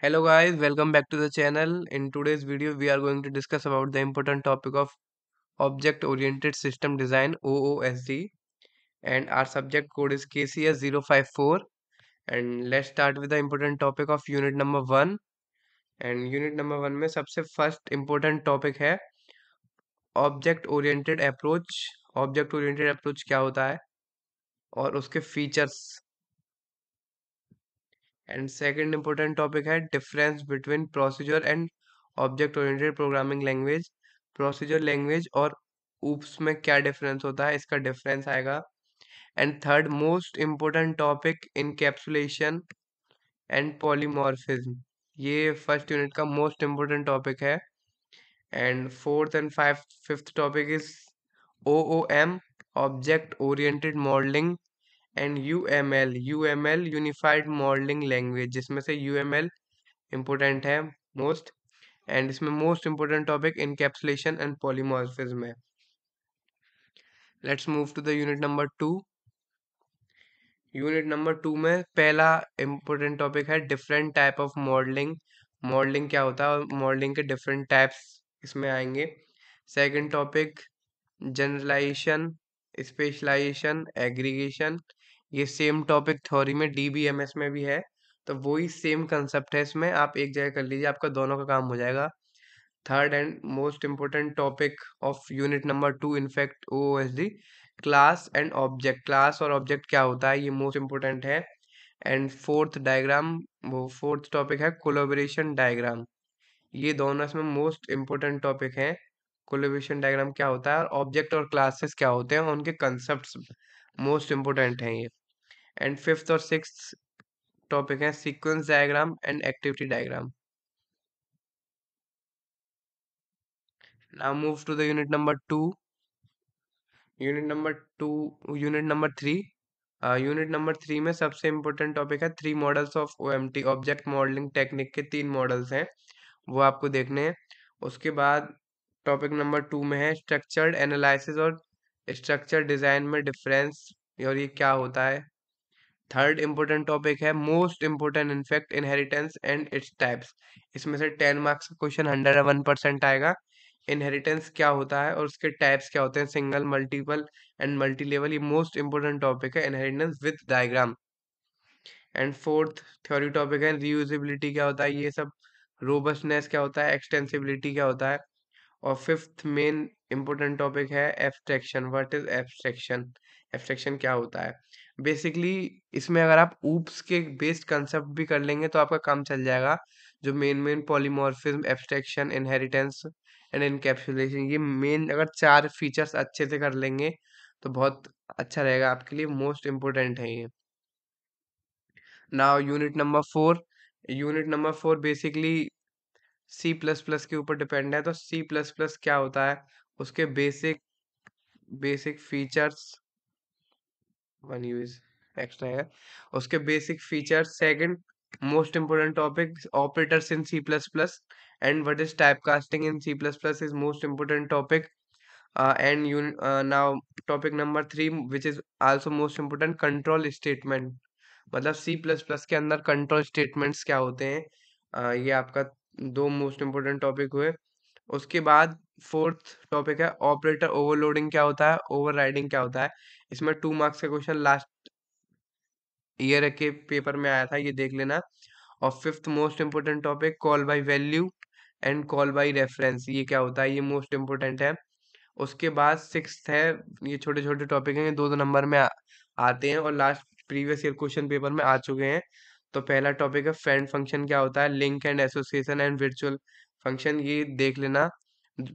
hello guys welcome back to the channel in today's video we are going to discuss about the important topic of object oriented system design oosd and our subject code is kcs054 and let's start with the important topic of unit number 1 and unit number 1 में सबसे first important topic है object oriented approach object oriented approach क्या होता है और उसके features and second important topic है difference between procedure and object oriented programming language procedure language और ऊप्स में क्या डिफरेंस होता है इसका डिफरेंस आएगा and third most important topic encapsulation and polymorphism ये फर्स्ट यूनिट का मोस्ट इम्पोर्टेंट टॉपिक है and fourth and five fifth topic is O O M object oriented modelling and U M L U M L unified modelling language जिसमें से you M L important है most and इसमें most important topic encapsulation and polymorphism है let's move to the unit number two unit number two में पहला important topic है different type of modelling modelling क्या होता है और मॉडलिंग के डिफरेंट टाइप्स इसमें आएंगे second topic generalisation specialisation aggregation ये सेम टॉपिक थ्योरी में डीबीएमएस में भी है तो वही सेम कंसेप्ट है इसमें आप एक जगह कर लीजिए आपका दोनों का काम हो जाएगा third and most important topic of unit number two in fact O S D class and object class और ऑब्जेक्ट क्या होता है ये मोस्ट इम्पोर्टेंट है एंड फोर्थ डायग्राम वो फोर्थ टॉपिक है कोलोबरेशन डायग्राम ये दोनों इसमें मोस्ट इम्पोर्टेंट टॉपिक हैं कोलोबरेशन डायग्राम क्या होता है और ऑब्जेक्ट और क्लासेस क्या होते हैं उनके कंसेप्ट मोस्ट इम्पोर्टेंट हैं ये एंड फिफ्थ और सिक्स टॉपिक हैं sequence diagram and activity diagram now move to the unit number two unit number two unit number three unit number three में सबसे इम्पोर्टेंट टॉपिक है three models of O M T object modelling technique के तीन models हैं वो आपको देखने हैं उसके बाद टॉपिक नंबर टू में है स्ट्रक्चर्ड एनालिसिस और स्ट्रक्चर डिज़ाइन में डिफरेंस और ये क्या होता है थर्ड इम्पोर्टेंट टॉपिक है most important in fact inheritance and its types इसमें से टेन मार्क्स का question hundred and one percent आएगा इनहेरिटेंस क्या होता है और उसके टाइप्स क्या होते हैं single multiple and multi level ये मोस्ट इम्पोर्टेंट टॉपिक है inheritance with diagram and fourth theory topic है रीयूजिबिलिटी क्या होता है ये सब रोबस्टनेस क्या होता है एक्सटेंसिबिलिटी क्या होता है और फिफ्थ मेन इम्पोर्टेंट टॉपिक है abstraction what is abstraction abstraction क्या होता है बेसिकली इसमें अगर आप ऊप्स के बेस्ड कंसेप्ट भी कर लेंगे तो आपका काम चल जाएगा जो main main polymorphism abstraction inheritance and encapsulation ये मेन अगर चार फीचर्स अच्छे से कर लेंगे तो बहुत अच्छा रहेगा आपके लिए मोस्ट इम्पोर्टेंट है ये now unit number four unit number four basically C plus plus के ऊपर डिपेंड है तो सी प्लस प्लस क्या होता है उसके basic basic features one use extra है उसके basic features second most important topic operators in C plus plus and what is type casting in C plus plus is most important topic and you now topic number three which is also most important control statement मतलब C plus plus के अंदर control statements क्या होते हैं uh, ये आपका दो most important topic हुए उसके बाद फोर्थ टॉपिक है ऑपरेटर ओवरलोडिंग क्या होता है ओवरराइडिंग क्या होता है इसमें टू मार्क्स का क्वेश्चन लास्ट ईयर के पेपर में आया था ये देख लेना और fifth most important topic call by value and call by reference ये क्या होता है ये मोस्ट इम्पोर्टेंट है उसके बाद सिक्स है ये छोटे छोटे टॉपिक हैं ये दो दो नंबर में आ, आते हैं और last previous year question paper में आ चुके हैं तो पहला टॉपिक है फ्रेंड फंक्शन क्या होता है link and association and virtual function ये देख लेना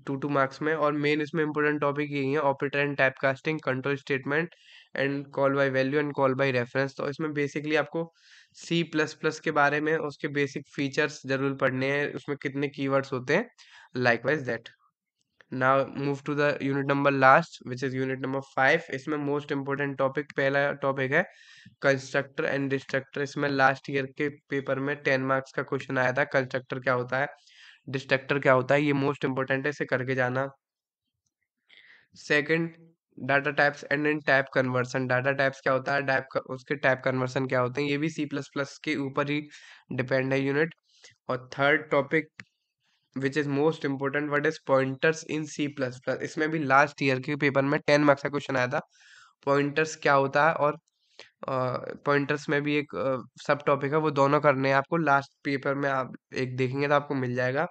टू टू मार्क्स में और मेन इसमें इंपॉर्टेंट टॉपिक यही है operator and type casting control statement and call by value and call by reference तो इसमें बेसिकली आपको सी प्लस प्लस के बारे में उसके बेसिक फीचर्स जरूर पढ़ने हैं उसमें कितने कीवर्ड्स होते हैं likewise that now move to the unit number last which is unit number five इसमें मोस्ट इंपॉर्टेंट टॉपिक पहला टॉपिक है कंस्ट्रक्टर एंड डिस्ट्रक्टर इसमें लास्ट ईयर के पेपर में टेन मार्क्स का क्वेश्चन आया था कंस्ट्रक्टर क्या होता है डिस्ट्रक्टर क्या होता है ये मोस्ट इंपॉर्टेंट है इसे करके जाना second data types and in type conversion data types क्या होता है टाइप उसके टाइप कन्वर्सन क्या होते हैं ये भी सी प्लस प्लस के ऊपर ही डिपेंड है यूनिट और third topic which is most important what is pointers in C plus plus इसमें भी लास्ट ईयर के पेपर में टेन मार्क्स का क्वेश्चन आया था पॉइंटर्स क्या होता है और पॉइंटर्स uh, में भी एक सब uh, टॉपिक है वो दोनों करने हैं आपको लास्ट पेपर में आप एक देखेंगे तो आपको मिल जाएगा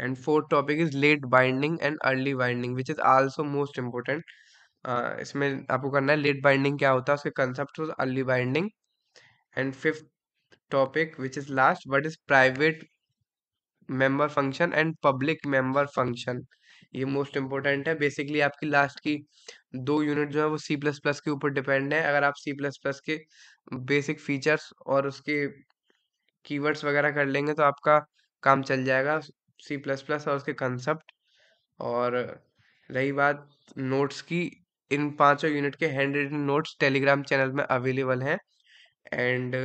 and fourth topic is late binding and early binding which is also most important इसमें आपको करना है लेट बाइंडिंग क्या होता है उसके concept early binding and fifth topic which is last what is private member function and public member function ये most important है बेसिकली आपकी लास्ट की दो यूनिट जो है वो सी प्लस प्लस के ऊपर डिपेंड है अगर आप सी प्लस प्लस के बेसिक फीचर्स और उसके कीवर्ड्स वगैरह कर लेंगे तो आपका काम चल जाएगा सी प्लस प्लस और उसके कंसेप्ट और रही बात नोट्स की इन पांचों यूनिट के handwritten notes Telegram channel में अवेलेबल हैं एंड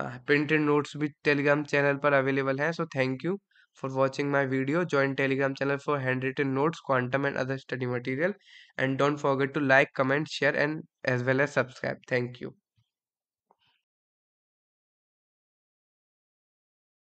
प्रिंटेड नोट्स भी टेलीग्राम चैनल पर अवेलेबल हैं so thank you for watching my video join Telegram channel for handwritten notes Quantum and other study material and don't forget to like comment share and as well as subscribe thank you